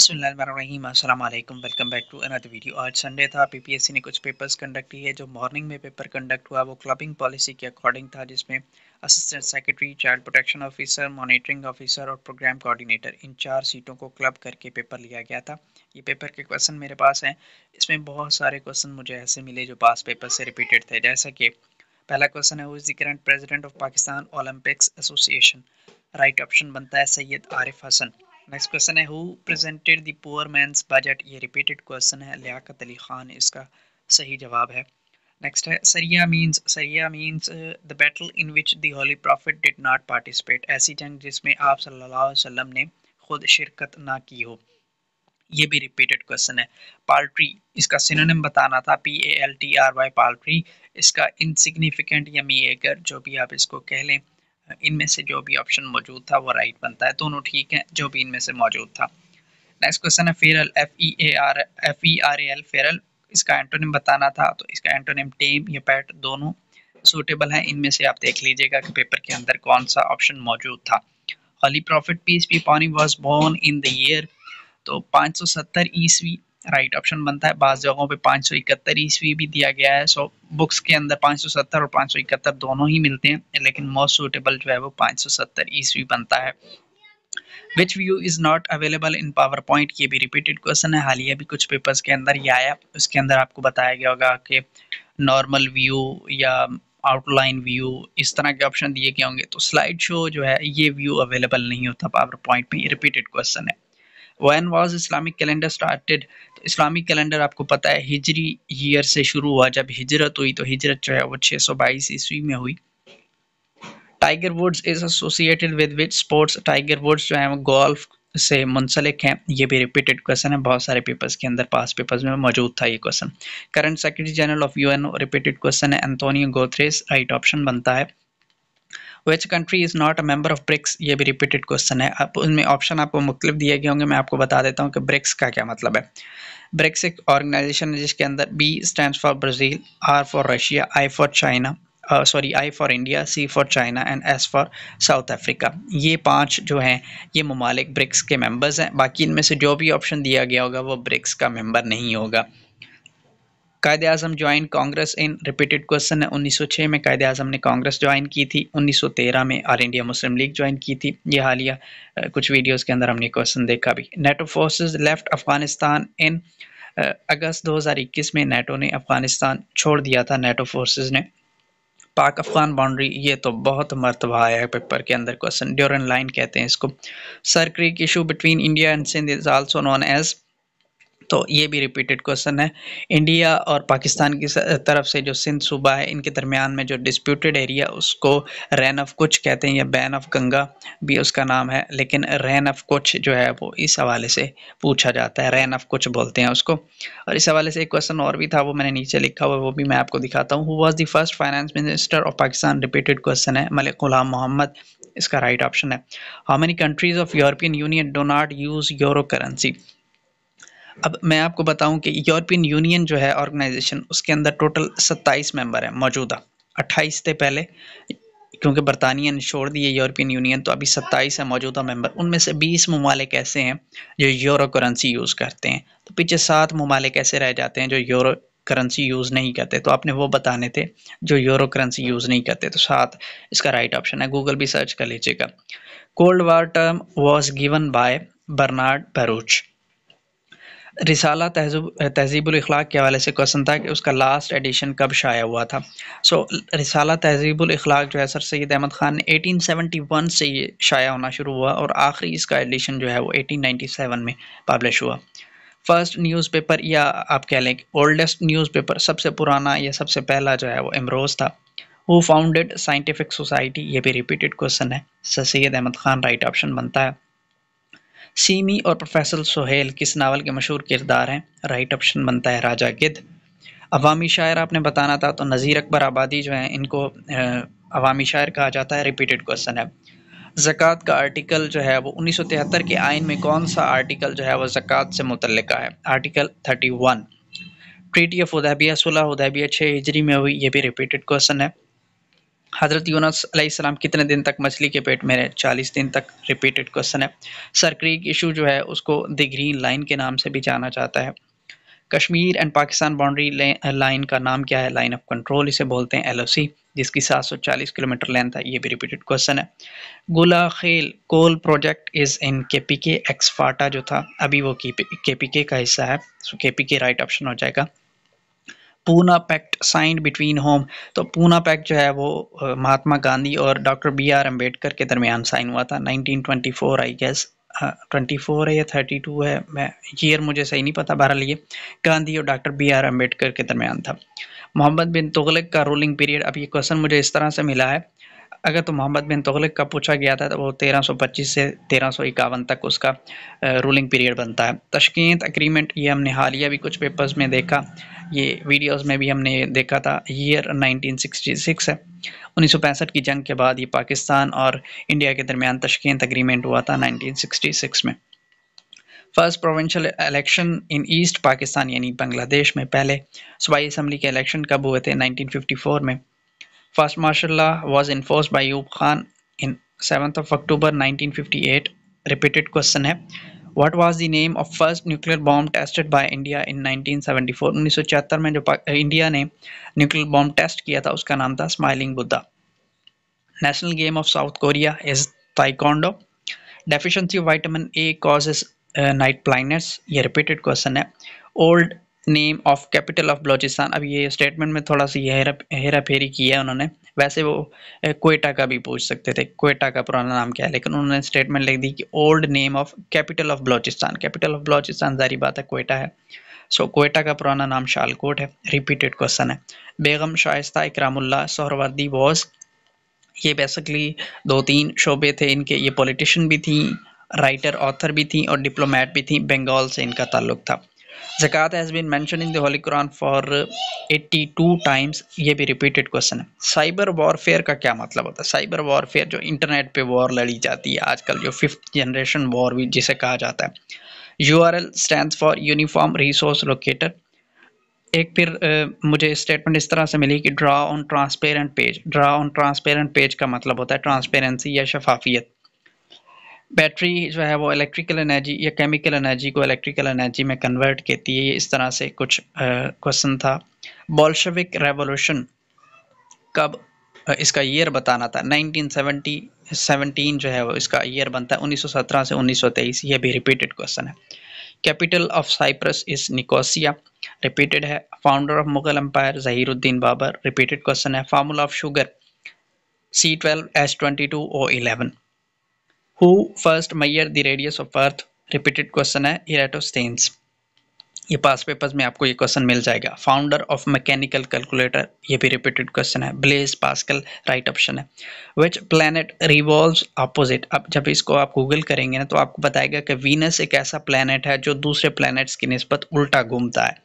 Aslam welcome back to another video आज Sunday था PPSC ने कुछ पेपर्स कंडक्ट किए जो मॉर्निंग में पेपर कंडक्ट हुआ वो क्लबिंग पॉलिसी के अकॉर्डिंग था जिसमें assistant secretary child protection officer monitoring officer और प्रोग्राम कोऑर्डिनेटर इन चार सीटों को क्लब करके पेपर लिया गया था ये पेपर के क्वेश्चन मेरे पास हैं इसमें बहुत सारे क्वेश्चन मुझे ऐसे मिले जो पास पेपर से रिपीटेड थे जैसा कि पहला क्वेश्चन है who is the current president of Pakistan Olympics association right option बनता है सैयद आरिफ हसन नेक्स्ट क्वेश्चन है who presented the poor man's budget ये रिपीटेड क्वेश्चन है लियाकत अली खान इसका सही जवाब है नेक्स्ट है सरिया मीन्स सरिया means the battle in which the holy prophet did not participate ऐसी जंग जिसमें आप सल्लल्लाहु अलैहि वसल्लम ने खुद शिरकत ना की हो ये भी रिपीटेड क्वेश्चन है पाल्ट्री इसका सिनोनिम बताना था P A L T R Y paltry इसका इनसिग्निफिकेंट या मी एगर जो भी आप इसको कह लें इनमें से जो भी ऑप्शन मौजूद था वो राइट बनता है दोनों ठीक है जो भी इनमें से मौजूद था नेक्स्ट क्वेश्चन है feral F E A R F E R A L feral इसका एंटोनिम बताना था तो इसका एंटोनिम टेम या पैट दोनों सूटेबल है इनमें से आप देख लीजिएगा कि पेपर के अंदर कौन सा ऑप्शन मौजूद था holy prophet peace be upon was born in the year तो 570 ईस्वी राइट ऑप्शन बनता है बाज़ जगहों पे पाँच सौ इकहत्तर ईस्वी भी दिया गया है सो बुक्स के अंदर पाँच सौ सत्तर और पाँच सौ इकहत्तर दोनों ही मिलते हैं लेकिन मोस्ट सूटेबल जो है वो पाँच सौ सत्तर ईस्वी बनता है which view is not available in PowerPoint ये भी रिपीटेड क्वेश्चन है हालिया भी कुछ पेपर्स के अंदर ही आया उसके अंदर आपको बताया गया होगा कि नॉर्मल व्यू या आउटलाइन व्यू इस तरह के ऑप्शन दिए गए होंगे तो स्लाइड शो जो है ये व्यू अवेलेबल नहीं होता पावर पॉइंट में रिपीटेड क्वेश्चन है when was Islamic calendar started Islamic calendar आपको पता है हिजरी ईयर से शुरू हुआ जब हिजरत हुई तो हिजरत जो है वो बाईस ईस्वी में हुई Tiger Woods is associated with which sports Tiger Woods जो है वो गोल्फ से मुंसलिक हैं ये भी रिपीटेड क्वेश्चन है बहुत सारे पेपर्स के अंदर पास पेपर्स में मौजूद था ये question current secretary general of U N repeated question है एंटोनियो गोथ्रेस राइट ऑप्शन बनता है which country is not a member of BRICS ये भी रिपीटेड क्वेश्चन है आप उनमें ऑप्शन आपको मुख्तलिफ दिए गए होंगे मैं आपको बता देता हूँ कि ब्रिक्स का क्या मतलब है ब्रिक्स एक ऑर्गेनाइजेशन है जिसके अंदर B stand for Brazil R for Russia I for China sorry I for India C for China and S for South Africa ये पांच जो हैं ये ममालिक ब्रिक्स के मेंबर्स हैं बाकी इनमें से जो भी ऑप्शन दिया गया होगा वो ब्रिक्स का मेंबर नहीं होगा Quaid Azam join Congress in repeated question है 1906 में कायद अजम ने कांग्रेस ज्वाइन की थी 1913 में ऑल इंडिया मुस्लिम लीग ज्वाइन की थी ये हालिया कुछ वीडियोस के अंदर हमने क्वेश्चन देखा भी NATO forces left Afghanistan in August 2021 में नेटो ने अफगानिस्तान छोड़ दिया था नेटो फोर्स ने पाक अफगान बाउंड्री ये तो बहुत मरतबा आया है पेपर के अंदर क्वेश्चन ड्यूरन लाइन कहते हैं इसको Sir Creek issue between India and Sindh is also known as तो ये भी रिपीटेड क्वेश्चन है इंडिया और पाकिस्तान की तरफ से जो सिंध सूबा है इनके दरमियान में जो डिस्प्यूटेड एरिया उसको रैन ऑफ कुछ कहते हैं या बैन ऑफ गंगा भी उसका नाम है लेकिन रैन ऑफ कुछ जो है वो इस हवाले से पूछा जाता है रैन ऑफ कुछ बोलते हैं उसको और इस हवाले से एक क्वेश्चन और भी था वो मैंने नीचे लिखा हुआ वो भी मैं आपको दिखाता हूँ who was the first finance minister of Pakistan repeated question है मलिक गुलाम मोहम्मद इसका राइट right ऑप्शन है how many countries of European Union do not use euro currency अब मैं आपको बताऊं कि यूरोपियन यूनियन जो है ऑर्गेनाइजेशन उसके अंदर टोटल 27 मेंबर हैं मौजूदा 28 थे पहले क्योंकि बरतानिया ने छोड़ दिए यूरोपियन यूनियन तो अभी 27 है मौजूदा मेंबर उनमें से 20 ममालिक ऐसे हैं जो यूरो करेंसी यूज़ करते हैं तो पीछे सात ममालिक ऐसे रह जाते हैं जो यूरो करेंसी यूज़ नहीं करते तो आपने वो बताने थे जो यूरो करेंसी यूज़ नहीं करते तो सात इसका राइट ऑप्शन है गूगल भी सर्च कर लीजिएगा cold war term was given by Bernard Baruch Risala Tahzib Akhlaq के हवाले से क्वेश्चन था कि उसका लास्ट एडिशन कब शाया हुआ था सो so, रिसाला तहजीब अखलाक जो है सर सैद अहमद ख़ान ने 1871 से ये शाया होना शुरू हुआ और आखिरी इसका एडिशन जो है वो 1897 में पब्लिश हुआ फ़र्स्ट न्यूज़पेपर या आप कह लें ओल्डेस्ट न्यूज़पेपर सबसे पुराना या सबसे पहला जो है वो एमरोज़ था वो फाउंडेड साइंटिफिक सोसाइटी ये भी रिपीटेड क्वेश्चन है Sir Syed Ahmad Khan right option बनता है सीमी और प्रोफेसर सोहेल किस नावल के मशहूर किरदार हैं राइट ऑप्शन बनता है राजा गिद्ध अवामी शायर आपने बताना था तो नज़ीर अकबर आबादी जो है इनको अवामी शायर कहा जाता है रिपीटेड क्वेश्चन है ज़क़़त का आर्टिकल जो है वो 1973 के आइन में कौन सा आर्टिकल जो है वो ज़क़़त से मुतल है आर्टिकल 31 ट्रीटी ऑफ उदैबिया सुलह उदैबिया छः हिजरी में हुई ये भी रिपीटेड क्वेश्चन है हज़रत यूनस अलैहिस्सलाम कितने दिन तक मछली के पेट में रहे चालीस दिन तक रिपीटेड क्वेश्चन है सरक्रीक इशू जो है उसको द ग्रीन लाइन के नाम से भी जाना जाता है Kashmir and Pakistan boundary line का नाम क्या है लाइन ऑफ कंट्रोल इसे बोलते हैं एलओसी जिसकी 740 किलोमीटर लेंथ है ये भी रिपीटेड क्वेश्चन है गुला खेल कोल प्रोजेक्ट इज़ इन के पी के एक्सफाटा जो था अभी वो के पी के का हिस्सा है सो के पी के राइट ऑप्शन हो जाएगा पूना पैक्ट साइंड बिटवीन होम तो पूना पैक्ट जो है वो महात्मा गांधी और डॉक्टर बी आर अम्बेडकर के दरमियान साइन हुआ था 1924 आई गेस ट्वेंटी फोर है या थर्टी टू है मैं ईयर मुझे सही नहीं पता बहरहाल ये गांधी और डॉक्टर बी आर अम्बेडकर के दरमियान था मोहम्मद बिन तुगलक का रूलिंग पीरियड अब ये क्वेश्चन मुझे इस तरह से मिला है अगर तो मोहम्मद बिन तगलक का पूछा गया था तो वो 1325 से तेरह तक उसका रूलिंग पीरियड बनता है तशकीत अग्रीमेंट ये हमने हालिया भी कुछ पेपर्स में देखा ये वीडियोस में भी हमने देखा था ईयर 1966 है उन्नीस की जंग के बाद ये पाकिस्तान और इंडिया के दरमियान तशकीत अग्रीमेंट हुआ था 1966 में first provincial election in East Pakistan यानी बांग्लादेश में पहले सूबाई असम्बली के इलेक्शन कब हुए थे 1954 में First martial law was enforced by Ayub Khan in 7th of October 1958. Repeated question है what was the name of first nuclear bomb tested by India in 1974 1974 में जो इंडिया ने न्यूक्लियर बॉम्ब टेस्ट किया था उसका नाम था smiling Buddha national game of South Korea is taekwondo deficiency of vitamin A causes night blindness ये repeated question है old name of capital of Balochistan अब ये स्टेटमेंट में थोड़ा सी हेरा हेरा फेरी की है उन्होंने वैसे वो कोयटा का भी पूछ सकते थे कोयटा का पुराना नाम क्या है लेकिन उन्होंने स्टेटमेंट लिख दी कि old name of capital of Balochistan capital of Balochistan जारी बात है कोयटा है सो so, कोयटा का पुराना नाम शालकोट है रिपीटेड क्वेश्चन है बेगम शाइस्ता इकरामुल्ला सोहरवर्दी बॉस ये बेसिकली दो तीन शोबे थे इनके ये पॉलिटिशियन भी थी राइटर ऑथर भी थी और डिप्लोमेट भी थी बंगाल से इनका ताल्लुक था जकात has been mentioned in the holy Quran for 82 times ये भी रिपीटेड क्वेश्चन है साइबर वॉरफेयर का क्या मतलब होता है साइबर वॉरफेयर जो इंटरनेट पर वॉर लड़ी जाती है आजकल जो फिफ्थ जनरेशन वॉर भी जिसे कहा जाता है U R L stand for uniform resource locator एक फिर uh, मुझे स्टेटमेंट इस तरह से मिली कि draw on transparent page draw on transparent page का मतलब होता है ट्रांसपेरेंसी या शफाफियत बैटरी जो है वो इलेक्ट्रिकल एनर्जी या केमिकल एनर्जी को इलेक्ट्रिकल एनर्जी में कन्वर्ट करती है ये इस तरह से कुछ क्वेश्चन था बॉल्शविक रेवोल्यूशन कब इसका ईयर बताना था 1970 17 जो है वो इसका ईयर बनता है 1917 से 1923 ये भी रिपीटेड क्वेश्चन है capital of Cyprus is Nicosia repeated है founder of Mughal empire Zahiruddin Babur repeated question है formula of sugar C twelve S twenty two O eleven who first measured the radius of earth repeated question है इराटोस्टेन्स ये पास papers में आपको ये question मिल जाएगा founder of mechanical calculator ये भी रिपीटेड क्वेश्चन है ब्लेज पास्कल राइट ऑप्शन है विच प्लानट रिवॉल्व अपोजिट अब जब इसको आप गूगल करेंगे ना तो आपको बताएगा कि वीनस एक ऐसा प्लानट है जो दूसरे प्लानट्स की नस्बत उल्टा घूमता है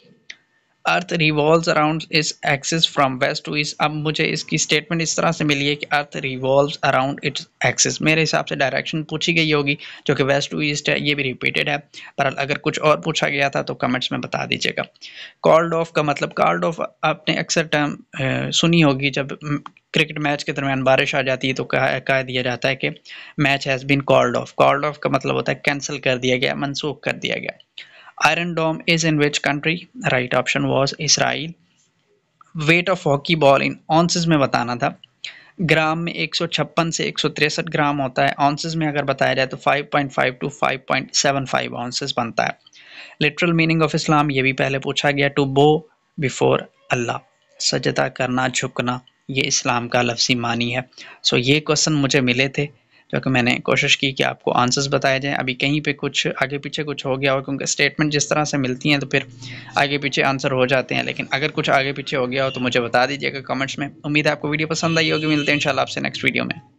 earth revolve around its axis from west to east अब मुझे इसकी स्टेटमेंट इस तरह से मिली है कि earth revolve around its axis मेरे हिसाब से डायरेक्शन पूछी गई होगी जो कि वेस्ट टू ईस्ट है ये भी रिपीटेड है पर अगर कुछ और पूछा गया था तो कमेंट्स में बता दीजिएगा कॉल्ड ऑफ का मतलब कॉल्ड ऑफ आपने अक्सर टर्म सुनी होगी जब क्रिकेट मैच के दरमियान बारिश आ जाती है तो कहा कह दिया जाता है कि match has been called off called off का मतलब होता है कैंसिल कर दिया गया मनसूख कर दिया गया Iron Dome is in which country? Right option was Israel. Weight of hockey ball in ounces में बताना था ग्राम में 156 से एक ग्राम होता है ऑनसेज में अगर बताया जाए तो 5.5 टू 5.75 ऑन्सेज बनता है लिटरल मीनिंग ऑफ इस्लाम ये भी पहले पूछा गया टू बो बिफोर अल्लाह सजदा करना झुकना ये इस्लाम का लफ्सी मानी है सो so, ये क्वेश्चन मुझे मिले थे क्योंकि मैंने कोशिश की कि आपको आंसर्स बताए जाएँ अभी कहीं पे कुछ आगे पीछे कुछ हो गया हो क्योंकि स्टेटमेंट जिस तरह से मिलती हैं तो फिर आगे पीछे आंसर हो जाते हैं लेकिन अगर कुछ आगे पीछे हो गया हो तो मुझे बता दीजिएगा कमेंट्स में उम्मीद है आपको वीडियो पसंद आई होगी मिलते हैं इंशाल्लाह आपसे नेक्स्ट वीडियो में